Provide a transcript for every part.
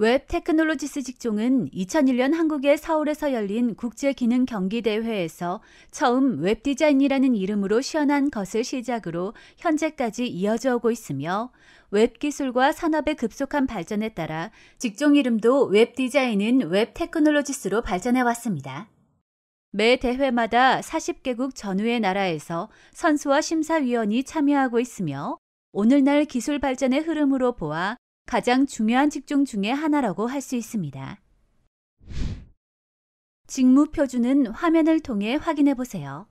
웹 테크놀로지스 직종은 2001년 한국의 서울에서 열린 국제기능 경기대회에서 처음 웹디자인이라는 이름으로 시연한 것을 시작으로 현재까지 이어져 오고 있으며 웹기술과 산업의 급속한 발전에 따라 직종 이름도 웹디자인은 웹 테크놀로지스로 발전해 왔습니다. 매 대회마다 40개국 전후의 나라에서 선수와 심사위원이 참여하고 있으며 오늘날 기술 발전의 흐름으로 보아 가장 중요한 직종 중의 하나라고 할 수 있습니다. 직무 표준은 화면을 통해 확인해 보세요.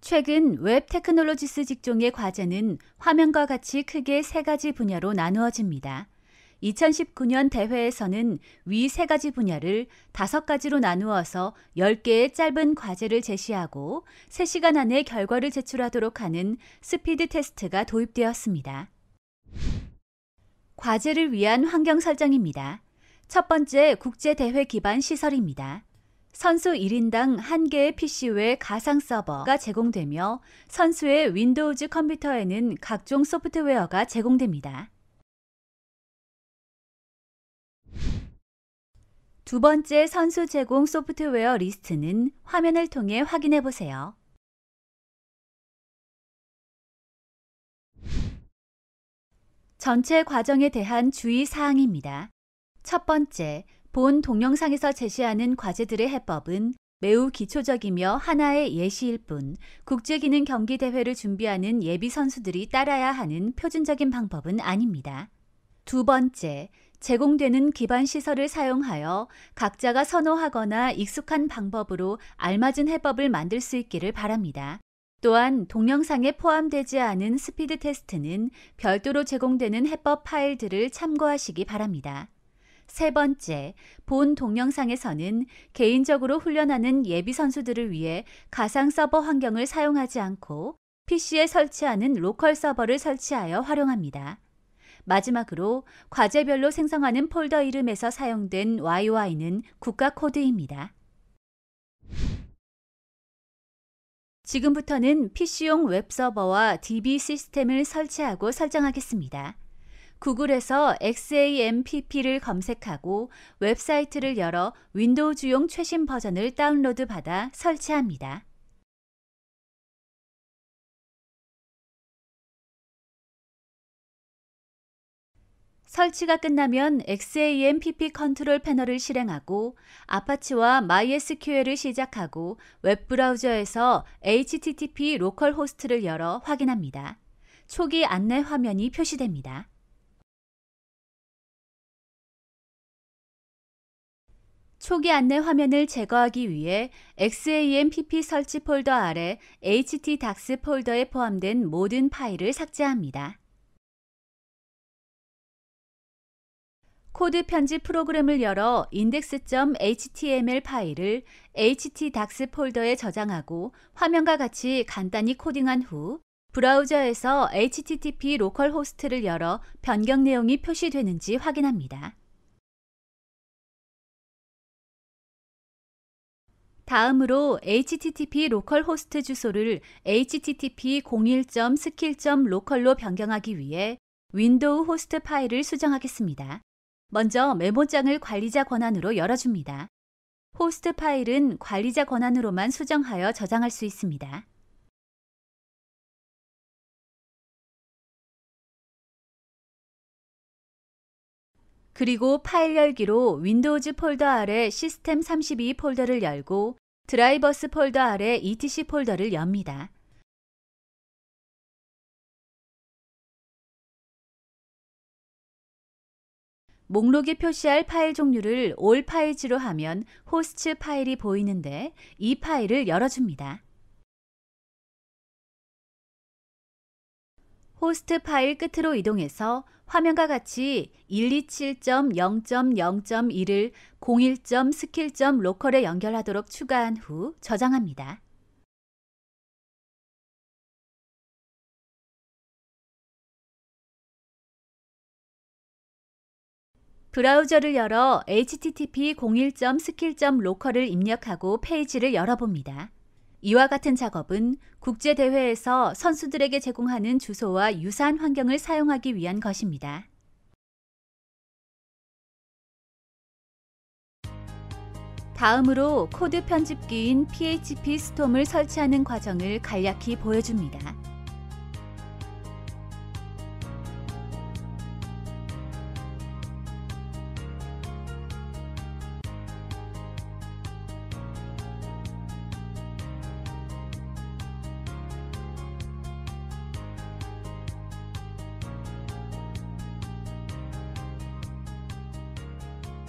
최근 웹 테크놀로지스 직종의 과제는 화면과 같이 크게 세 가지 분야로 나누어집니다. 2019년 대회에서는 위 세 가지 분야를 다섯 가지로 나누어서 10개의 짧은 과제를 제시하고 3시간 안에 결과를 제출하도록 하는 스피드 테스트가 도입되었습니다. 과제를 위한 환경 설정입니다. 첫 번째 국제대회 기반 시설입니다. 선수 1인당 1개의 PC 외 가상 서버가 제공되며 선수의 윈도우즈 컴퓨터에는 각종 소프트웨어가 제공됩니다. 두 번째 선수 제공 소프트웨어 리스트는 화면을 통해 확인해 보세요. 전체 과정에 대한 주의 사항입니다. 첫 번째, 본 동영상에서 제시하는 과제들의 해법은 매우 기초적이며 하나의 예시일 뿐 국제기능 경기대회를 준비하는 예비 선수들이 따라야 하는 표준적인 방법은 아닙니다. 두 번째, 제공되는 기반 시설을 사용하여 각자가 선호하거나 익숙한 방법으로 알맞은 해법을 만들 수 있기를 바랍니다. 또한 동영상에 포함되지 않은 스피드 테스트는 별도로 제공되는 해법 파일들을 참고하시기 바랍니다. 세 번째, 본 동영상에서는 개인적으로 훈련하는 예비 선수들을 위해 가상 서버 환경을 사용하지 않고 PC에 설치하는 로컬 서버를 설치하여 활용합니다. 마지막으로 과제별로 생성하는 폴더 이름에서 사용된 YY는 국가 코드입니다. 지금부터는 PC용 웹서버와 DB 시스템을 설치하고 설정하겠습니다. 구글에서 XAMPP를 검색하고 웹사이트를 열어 윈도우즈용 최신 버전을 다운로드 받아 설치합니다. 설치가 끝나면 XAMPP 컨트롤 패널을 실행하고 아파치와 MySQL을 시작하고 웹브라우저에서 HTTP 로컬 호스트를 열어 확인합니다. 초기 안내 화면이 표시됩니다. 초기 안내 화면을 제거하기 위해 XAMPP 설치 폴더 아래 htdocs 폴더에 포함된 모든 파일을 삭제합니다. 코드 편집 프로그램을 열어 index.html 파일을 htdax 폴더에 저장하고 화면과 같이 간단히 코딩한 후 브라우저에서 http 로컬 호스트를 열어 변경 내용이 표시되는지 확인합니다. 다음으로 http 로컬 호스트 주소를 http 01.skill.local로 변경하기 위해 윈도우 호스트 파일을 수정하겠습니다. 먼저 메모장을 관리자 권한으로 열어줍니다. 호스트 파일은 관리자 권한으로만 수정하여 저장할 수 있습니다. 그리고 파일 열기로 윈도우즈 폴더 아래 시스템32 폴더를 열고 드라이버스 폴더 아래 etc 폴더를 엽니다. 목록에 표시할 파일 종류를 all 파일즈로 하면 호스트 파일이 보이는데 이 파일을 열어줍니다. 호스트 파일 끝으로 이동해서 화면과 같이 127.0.0.1을 01.skill.local에 연결하도록 추가한 후 저장합니다. 브라우저를 열어 http://01.skill.local을 입력하고 페이지를 열어봅니다. 이와 같은 작업은 국제대회에서 선수들에게 제공하는 주소와 유사한 환경을 사용하기 위한 것입니다. 다음으로 코드 편집기인 PHP 스톰을 설치하는 과정을 간략히 보여줍니다.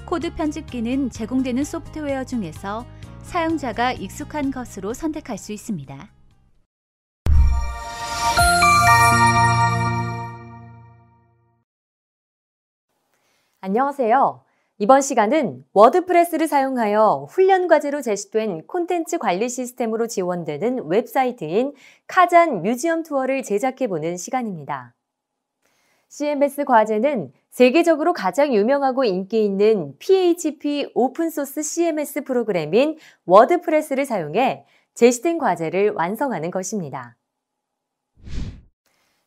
코드 편집기는 제공되는 소프트웨어 중에서 사용자가 익숙한 것으로 선택할 수 있습니다. 안녕하세요. 이번 시간은 워드프레스를 사용하여 훈련 과제로 제시된 콘텐츠 관리 시스템으로 지원되는 웹사이트인 카잔 뮤지엄 투어를 제작해보는 시간입니다. CMS 과제는 세계적으로 가장 유명하고 인기 있는 PHP 오픈소스 CMS 프로그램인 워드프레스를 사용해 제시된 과제를 완성하는 것입니다.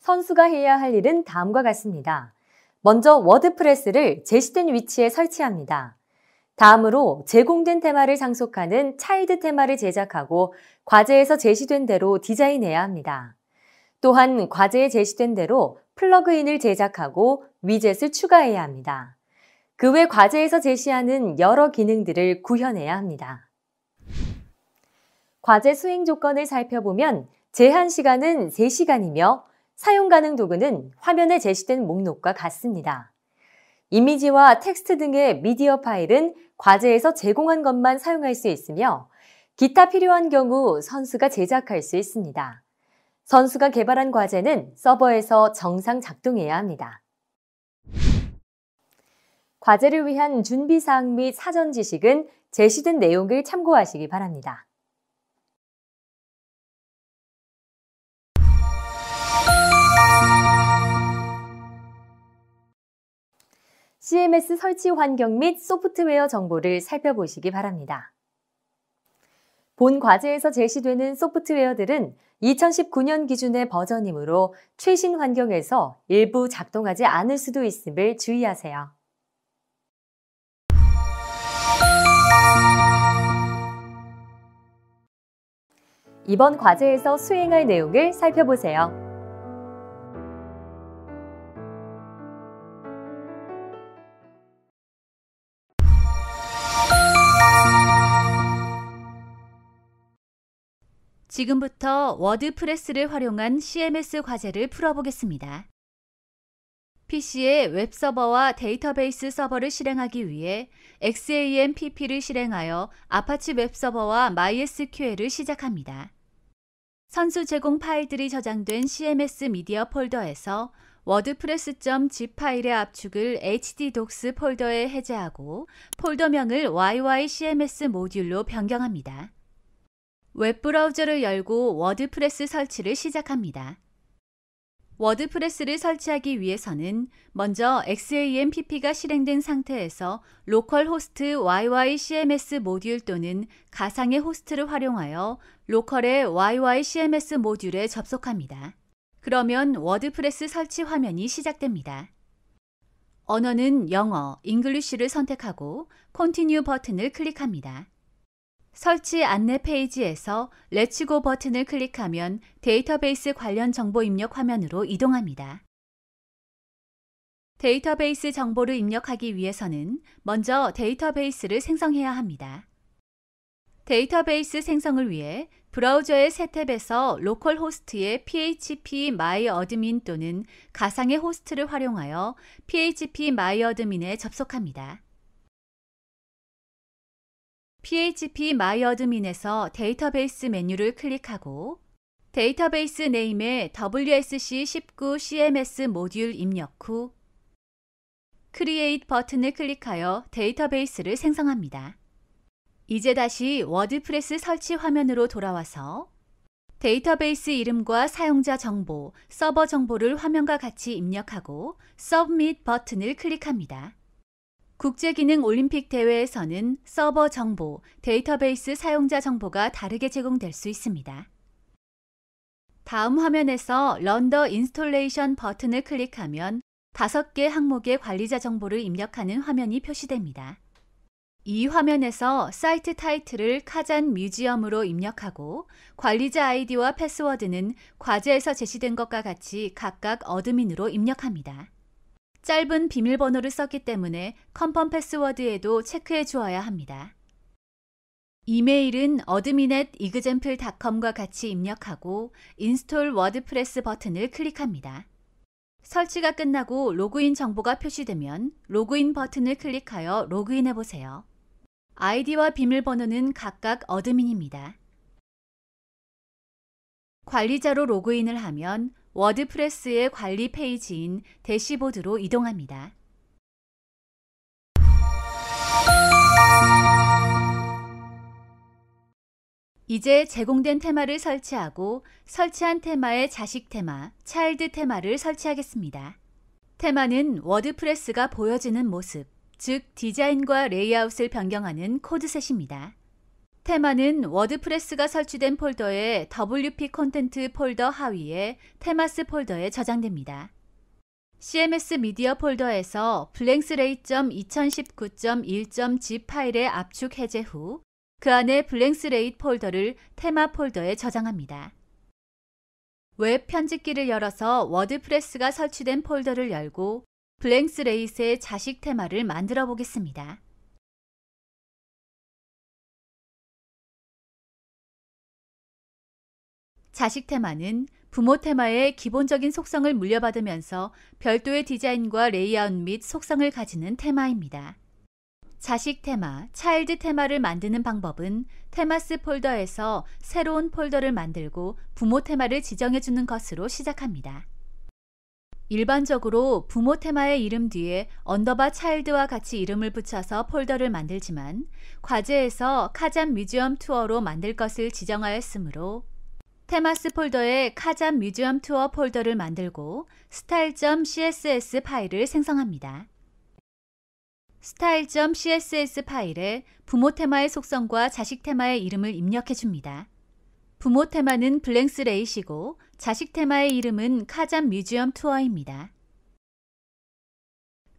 선수가 해야 할 일은 다음과 같습니다. 먼저 워드프레스를 제시된 위치에 설치합니다. 다음으로 제공된 테마를 상속하는 차이드 테마를 제작하고 과제에서 제시된 대로 디자인해야 합니다. 또한 과제에 제시된 대로 플러그인을 제작하고 위젯을 추가해야 합니다. 그 외 과제에서 제시하는 여러 기능들을 구현해야 합니다. 과제 수행 조건을 살펴보면 제한 시간은 3시간이며 사용 가능 도구는 화면에 제시된 목록과 같습니다. 이미지와 텍스트 등의 미디어 파일은 과제에서 제공한 것만 사용할 수 있으며 기타 필요한 경우 선수가 제작할 수 있습니다. 선수가 개발한 과제는 서버에서 정상 작동해야 합니다. 과제를 위한 준비사항 및 사전 지식은 제시된 내용을 참고하시기 바랍니다. CMS 설치 환경 및 소프트웨어 정보를 살펴보시기 바랍니다. 본 과제에서 제시되는 소프트웨어들은 2019년 기준의 버전이므로 최신 환경에서 일부 작동하지 않을 수도 있음을 주의하세요. 이번 과제에서 수행할 내용을 살펴보세요. 지금부터 워드프레스를 활용한 CMS 과제를 풀어보겠습니다. PC의 웹서버와 데이터베이스 서버를 실행하기 위해 XAMPP를 실행하여 아파치 웹서버와 MySQL을 시작합니다. 선수 제공 파일들이 저장된 CMS 미디어 폴더에서 워드프레스.zip 파일의 압축을 hddocs 폴더에 해제하고 폴더명을 yycms 모듈로 변경합니다. 웹 브라우저를 열고 워드프레스 설치를 시작합니다. 워드프레스를 설치하기 위해서는 먼저 XAMPP가 실행된 상태에서 로컬 호스트 YYCMS 모듈 또는 가상의 호스트를 활용하여 로컬의 YYCMS 모듈에 접속합니다. 그러면 워드프레스 설치 화면이 시작됩니다. 언어는 영어, 잉글리쉬를 선택하고 Continue 버튼을 클릭합니다. 설치 안내 페이지에서 l e 고 버튼을 클릭하면 데이터베이스 관련 정보 입력 화면으로 이동합니다. 데이터베이스 정보를 입력하기 위해서는 먼저 데이터베이스를 생성해야 합니다. 데이터베이스 생성을 위해 브라우저의 새 탭에서 로컬 호스트의 PHP 마이 어드민 또는 가상의 호스트를 활용하여 PHP 마이 어드민에 접속합니다. PHP m y a d m i n 에서 데이터베이스 메뉴를 클릭하고 데이터베이스 네임에 WSC19CMS 모듈 입력 후 c 크리에 t 트 버튼을 클릭하여 데이터베이스를 생성합니다. 이제 다시 워드프레스 설치 화면으로 돌아와서 데이터베이스 이름과 사용자 정보, 서버 정보를 화면과 같이 입력하고 Submit 버튼을 클릭합니다. 국제기능 올림픽 대회에서는 서버 정보, 데이터베이스 사용자 정보가 다르게 제공될 수 있습니다. 다음 화면에서 런더 인스톨레이션 버튼을 클릭하면 5개 항목의 관리자 정보를 입력하는 화면이 표시됩니다. 이 화면에서 사이트 타이틀을 카잔 뮤지엄으로 입력하고 관리자 아이디와 패스워드는 과제에서 제시된 것과 같이 각각 어드민으로 입력합니다. 짧은 비밀번호를 썼기 때문에 컴펌 패스워드에도 체크해 주어야 합니다. 이메일은 어드미넷 이그젠플닷컴과 같이 입력하고 인스톨 워드프레스 버튼을 클릭합니다. 설치가 끝나고 로그인 정보가 표시되면 로그인 버튼을 클릭하여 로그인해 보세요. 아이디와 비밀번호는 각각 어드민입니다. 관리자로 로그인을 하면 워드프레스의 관리 페이지인 대시보드로 이동합니다. 이제 제공된 테마를 설치하고 설치한 테마의 자식 테마, 차일드 테마를 설치하겠습니다. 테마는 워드프레스가 보여지는 모습, 즉 디자인과 레이아웃을 변경하는 코드셋입니다. 테마는 워드프레스가 설치된 폴더의 WP 콘텐트 폴더 하위에 테마스 폴더에 저장됩니다. CMS 미디어 폴더에서 블랭스레이.2019.1.zip 파일의 압축 해제 후 그 안에 블랭스레이 폴더를 테마 폴더에 저장합니다. 웹 편집기를 열어서 워드프레스가 설치된 폴더를 열고 블랭스레이의 자식 테마를 만들어 보겠습니다. 자식 테마는 부모 테마의 기본적인 속성을 물려받으면서 별도의 디자인과 레이아웃 및 속성을 가지는 테마입니다. 자식 테마, 차일드 테마를 만드는 방법은 테마스 폴더에서 새로운 폴더를 만들고 부모 테마를 지정해 주는 것으로 시작합니다. 일반적으로 부모 테마의 이름 뒤에 언더바 차일드와 같이 이름을 붙여서 폴더를 만들지만 과제에서 카잔 뮤지엄 투어로 만들 것을 지정하였으므로 테마스 폴더에 카잠 뮤지엄 투어 폴더를 만들고 style.css 파일을 생성합니다. style.css 파일에 부모 테마의 속성과 자식 테마의 이름을 입력해 줍니다. 부모 테마는 블랭스 레이시고 자식 테마의 이름은 카잠 뮤지엄 투어입니다.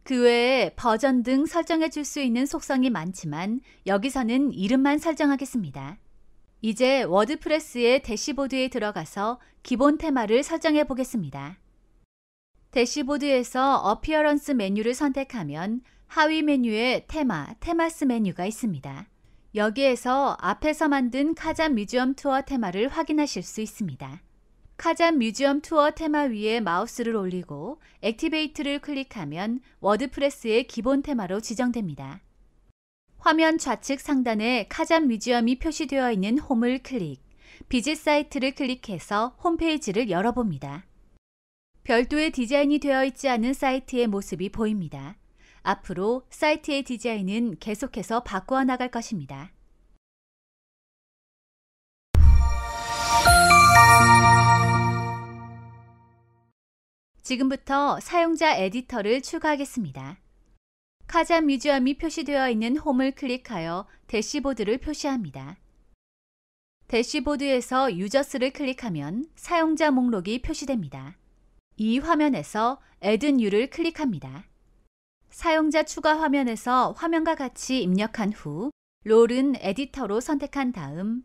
그 외에 버전 등 설정해 줄 수 있는 속성이 많지만 여기서는 이름만 설정하겠습니다. 이제 워드프레스의 대시보드에 들어가서 기본 테마를 설정해 보겠습니다. 대시보드에서 어피어런스 메뉴를 선택하면 하위 메뉴에 테마, 테마스 메뉴가 있습니다. 여기에서 앞에서 만든 카잔 뮤지엄 투어 테마를 확인하실 수 있습니다. 카잔 뮤지엄 투어 테마 위에 마우스를 올리고 액티베이트를 클릭하면 워드프레스의 기본 테마로 지정됩니다. 화면 좌측 상단에 카잔 뮤지엄이 표시되어 있는 홈을 클릭, 비즈 사이트를 클릭해서 홈페이지를 열어봅니다. 별도의 디자인이 되어 있지 않은 사이트의 모습이 보입니다. 앞으로 사이트의 디자인은 계속해서 바꾸어 나갈 것입니다. 지금부터 사용자 에디터를 추가하겠습니다. 카자 뮤지엄이 표시되어 있는 홈을 클릭하여 대시보드를 표시합니다. 대시보드에서 유저스를 클릭하면 사용자 목록이 표시됩니다. 이 화면에서 Add New를 클릭합니다. 사용자 추가 화면에서 화면과 같이 입력한 후 롤은 에디터로 선택한 다음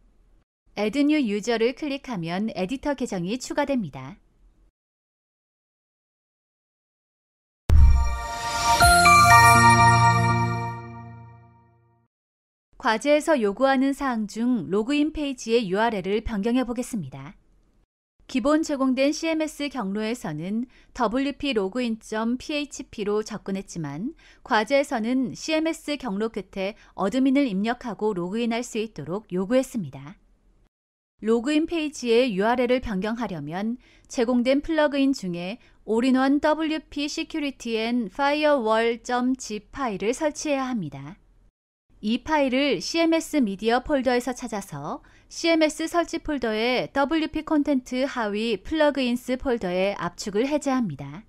Add New 유저를 클릭하면 에디터 계정이 추가됩니다. 과제에서 요구하는 사항 중 로그인 페이지의 URL을 변경해 보겠습니다. 기본 제공된 CMS 경로에서는 WP 로그인.php로 접근했지만 과제에서는 CMS 경로 끝에 어드민을 입력하고 로그인할 수 있도록 요구했습니다. 로그인 페이지의 URL을 변경하려면 제공된 플러그인 중에 올인원 WP Security and Firewall.zip 파일을 설치해야 합니다. 이 파일을 CMS 미디어 폴더에서 찾아서 CMS 설치 폴더의 WP 콘텐트 하위 플러그인스 폴더에 압축을 해제합니다.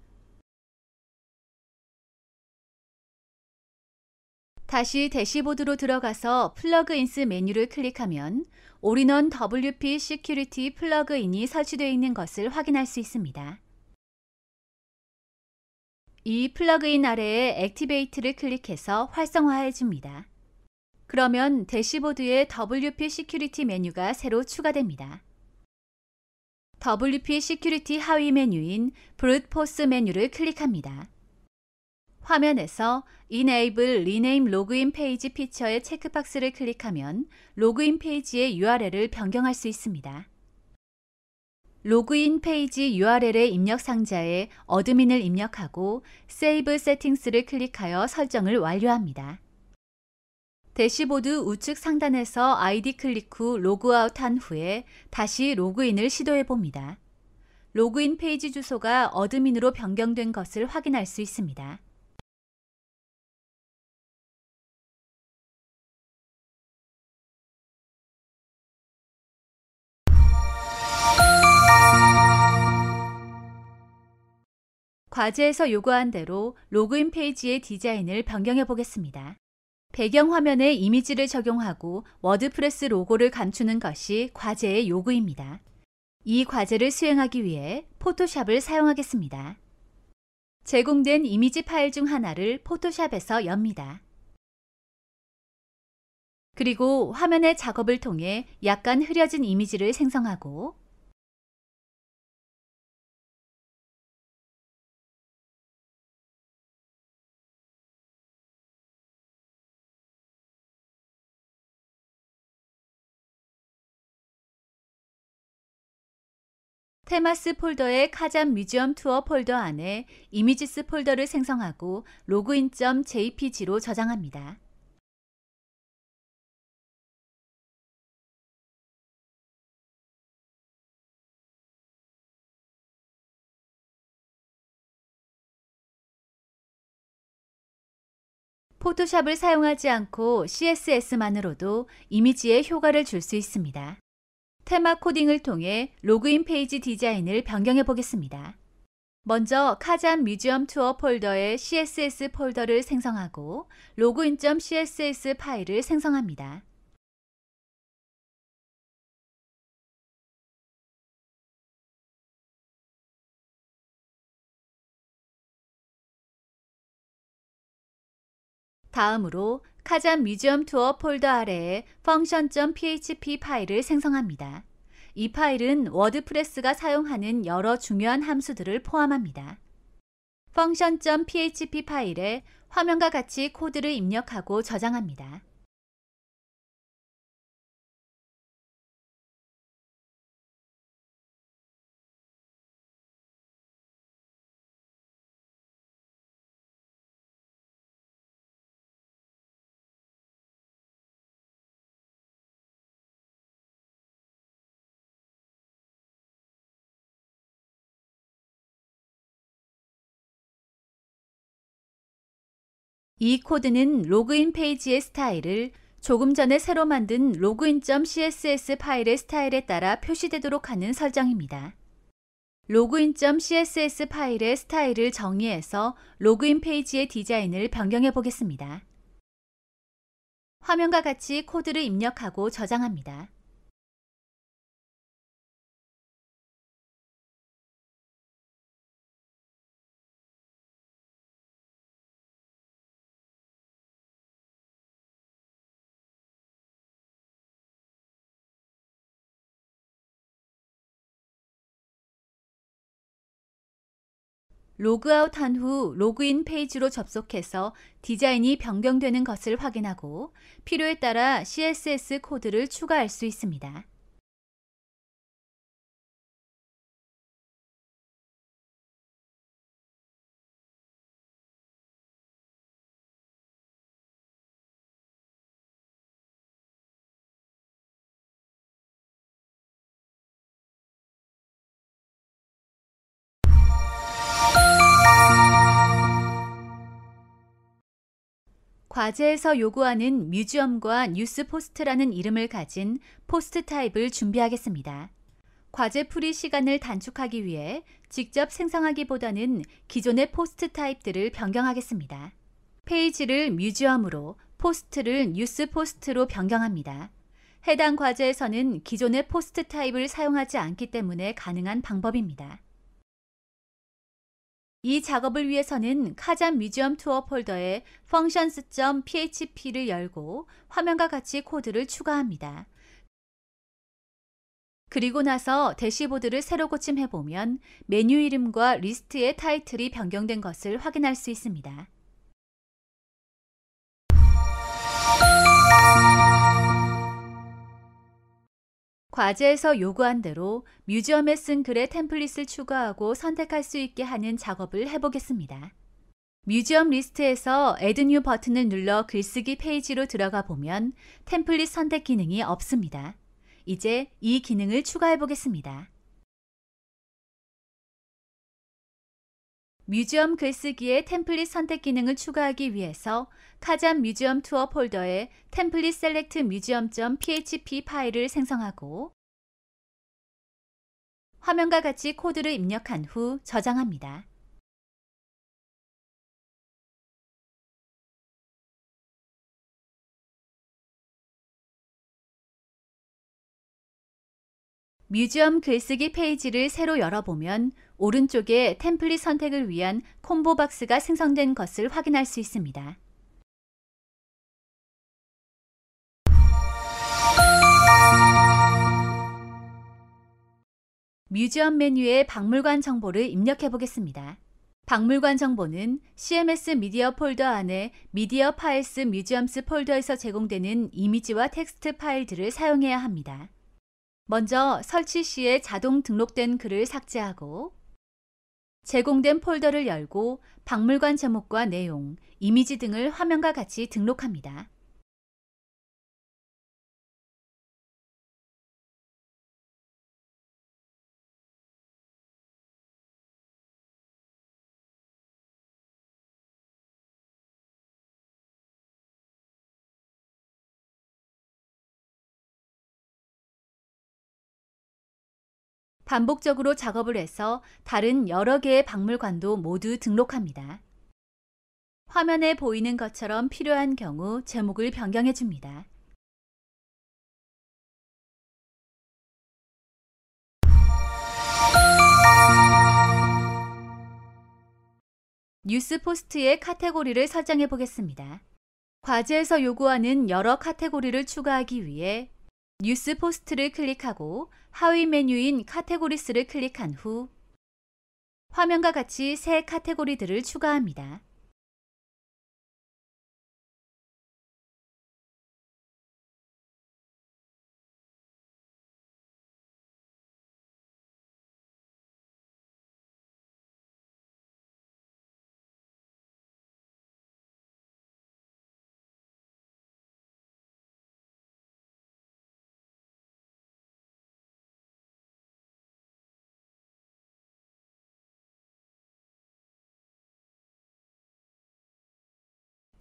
다시 대시보드로 들어가서 플러그인스 메뉴를 클릭하면 올인원 WP 시큐리티 플러그인이 설치되어 있는 것을 확인할 수 있습니다. 이 플러그인 아래에 액티베이트를 클릭해서 활성화해 줍니다. 그러면 대시보드에 WP 시큐리티 메뉴가 새로 추가됩니다. WP 시큐리티 하위 메뉴인 Brute 브루트포스 메뉴를 클릭합니다. 화면에서 Enable Rename Login p a g 피처의 체크박스를 클릭하면 로그인 페이지의 URL을 변경할 수 있습니다. 로그인 페이지 URL의 입력 상자에 어드민을 입력하고 Save Settings를 클릭하여 설정을 완료합니다. 대시보드 우측 상단에서 아이디 클릭 후 로그아웃 한 후에 다시 로그인을 시도해 봅니다. 로그인 페이지 주소가 어드민으로 변경된 것을 확인할 수 있습니다. 과제에서 요구한 대로 로그인 페이지의 디자인을 변경해 보겠습니다. 배경화면에 이미지를 적용하고 워드프레스 로고를 감추는 것이 과제의 요구입니다. 이 과제를 수행하기 위해 포토샵을 사용하겠습니다. 제공된 이미지 파일 중 하나를 포토샵에서 엽니다. 그리고 화면의 작업을 통해 약간 흐려진 이미지를 생성하고 테마스 폴더의 카잔 뮤지엄 투어 폴더 안에 이미지스 폴더를 생성하고 로그인.jpg로 저장합니다. 포토샵을 사용하지 않고 CSS만으로도 이미지에 효과를 줄 수 있습니다. 테마 코딩을 통해 로그인 페이지 디자인을 변경해 보겠습니다. 먼저 카잔 뮤지엄 투어 폴더의 CSS 폴더를 생성하고 로그인.css 파일을 생성합니다. 다음으로 카잔 뮤지엄 투어 폴더 아래에 function.php 파일을 생성합니다. 이 파일은 워드프레스가 사용하는 여러 중요한 함수들을 포함합니다. function.php 파일에 화면과 같이 코드를 입력하고 저장합니다. 이 코드는 로그인 페이지의 스타일을 조금 전에 새로 만든 로그인.css 파일의 스타일에 따라 표시되도록 하는 설정입니다. 로그인.css 파일의 스타일을 정의해서 로그인 페이지의 디자인을 변경해 보겠습니다. 화면과 같이 코드를 입력하고 저장합니다. 로그아웃 한 후 로그인 페이지로 접속해서 디자인이 변경되는 것을 확인하고 필요에 따라 CSS 코드를 추가할 수 있습니다. 과제에서 요구하는 뮤지엄과 뉴스 포스트라는 이름을 가진 포스트 타입을 준비하겠습니다. 과제 풀이 시간을 단축하기 위해 직접 생성하기보다는 기존의 포스트 타입들을 변경하겠습니다. 페이지를 뮤지엄으로, 포스트를 뉴스 포스트로 변경합니다. 해당 과제에서는 기존의 포스트 타입을 사용하지 않기 때문에 가능한 방법입니다. 이 작업을 위해서는 카잔 뮤지엄 투어 폴더에 functions.php를 열고 화면과 같이 코드를 추가합니다. 그리고 나서 대시보드를 새로 고침해보면 메뉴 이름과 리스트의 타이틀이 변경된 것을 확인할 수 있습니다. 과제에서 요구한 대로 뮤지엄에 쓴 글의 템플릿을 추가하고 선택할 수 있게 하는 작업을 해보겠습니다. 뮤지엄 리스트에서 Add New 버튼을 눌러 글쓰기 페이지로 들어가 보면 템플릿 선택 기능이 없습니다. 이제 이 기능을 추가해 보겠습니다. 뮤지엄 글쓰기에 템플릿 선택 기능을 추가하기 위해서 카잔 뮤지엄 투어 폴더에 템플릿 셀렉트 뮤지엄.php 파일을 생성하고 화면과 같이 코드를 입력한 후 저장합니다. 뮤지엄 글쓰기 페이지를 새로 열어보면 오른쪽에 템플릿 선택을 위한 콤보 박스가 생성된 것을 확인할 수 있습니다. 뮤지엄 메뉴에 박물관 정보를 입력해 보겠습니다. 박물관 정보는 CMS 미디어 폴더 안에 미디어 파일스 뮤지엄스 폴더에서 제공되는 이미지와 텍스트 파일들을 사용해야 합니다. 먼저 설치 시에 자동 등록된 글을 삭제하고 제공된 폴더를 열고 박물관 제목과 내용, 이미지 등을 화면과 같이 등록합니다. 반복적으로 작업을 해서 다른 여러 개의 박물관도 모두 등록합니다. 화면에 보이는 것처럼 필요한 경우 제목을 변경해 줍니다. 뉴스 포스트의 카테고리를 설정해 보겠습니다. 과제에서 요구하는 여러 카테고리를 추가하기 위해 뉴스 포스트를 클릭하고 하위 메뉴인 카테고리스를 클릭한 후 화면과 같이 새 카테고리들을 추가합니다.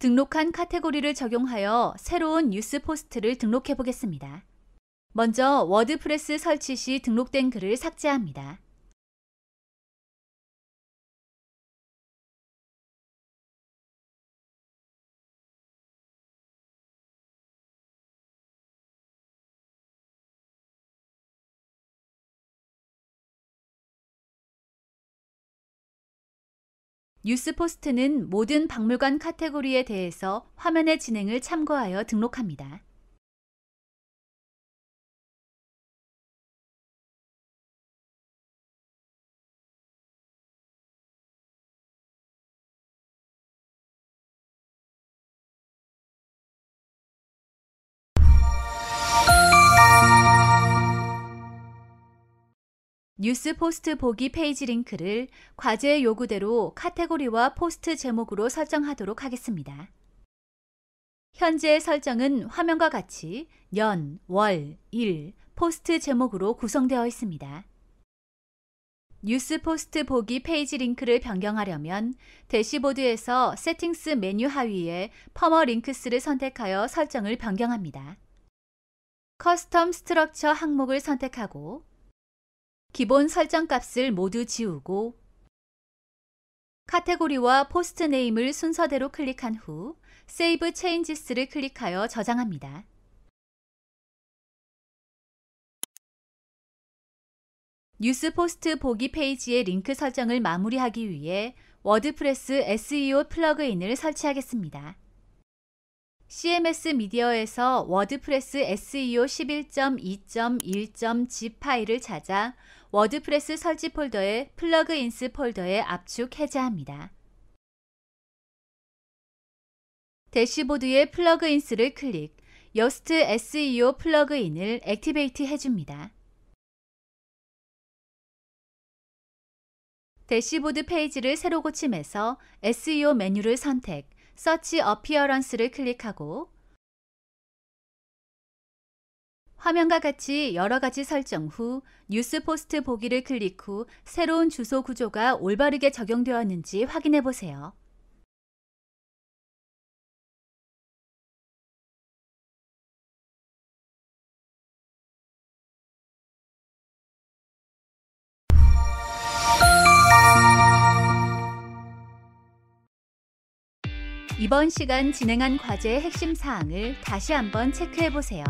등록한 카테고리를 적용하여 새로운 뉴스 포스트를 등록해 보겠습니다. 먼저 워드프레스 설치 시 등록된 글을 삭제합니다. 뉴스포스트는 모든 박물관 카테고리에 대해서 화면의 진행을 참고하여 등록합니다. 뉴스 포스트 보기 페이지 링크를 과제 요구대로 카테고리와 포스트 제목으로 설정하도록 하겠습니다. 현재 설정은 화면과 같이 연, 월, 일, 포스트 제목으로 구성되어 있습니다. 뉴스 포스트 보기 페이지 링크를 변경하려면 대시보드에서 세팅스 메뉴 하위에 퍼머 링크스를 선택하여 설정을 변경합니다. 커스텀 스트럭처 항목을 선택하고 기본 설정값을 모두 지우고 카테고리와 포스트 네임을 순서대로 클릭한 후 세이브 체인지스를 클릭하여 저장합니다. 뉴스 포스트 보기 페이지의 링크 설정을 마무리하기 위해 워드프레스 SEO 플러그인을 설치하겠습니다. CMS 미디어에서 워드프레스 SEO 11.2.1.zip 파일을 찾아 워드프레스 설치 폴더의 플러그인스 폴더에 압축 해제합니다. 대시보드의 플러그인스를 클릭, 여스트 SEO 플러그인을 액티베이트 해줍니다. 대시보드 페이지를 새로 고침해서 SEO 메뉴를 선택, 서치 어피어런스를 클릭하고 화면과 같이 여러 가지 설정 후 뉴스 포스트 보기를 클릭 후 새로운 주소 구조가 올바르게 적용되었는지 확인해 보세요. 이번 시간 진행한 과제의 핵심 사항을 다시 한번 체크해 보세요.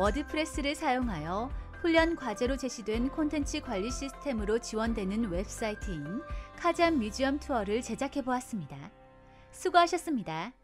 워드프레스를 사용하여 훈련 과제로 제시된 콘텐츠 관리 시스템으로 지원되는 웹사이트인 카잔 뮤지엄 투어를 제작해 보았습니다. 수고하셨습니다.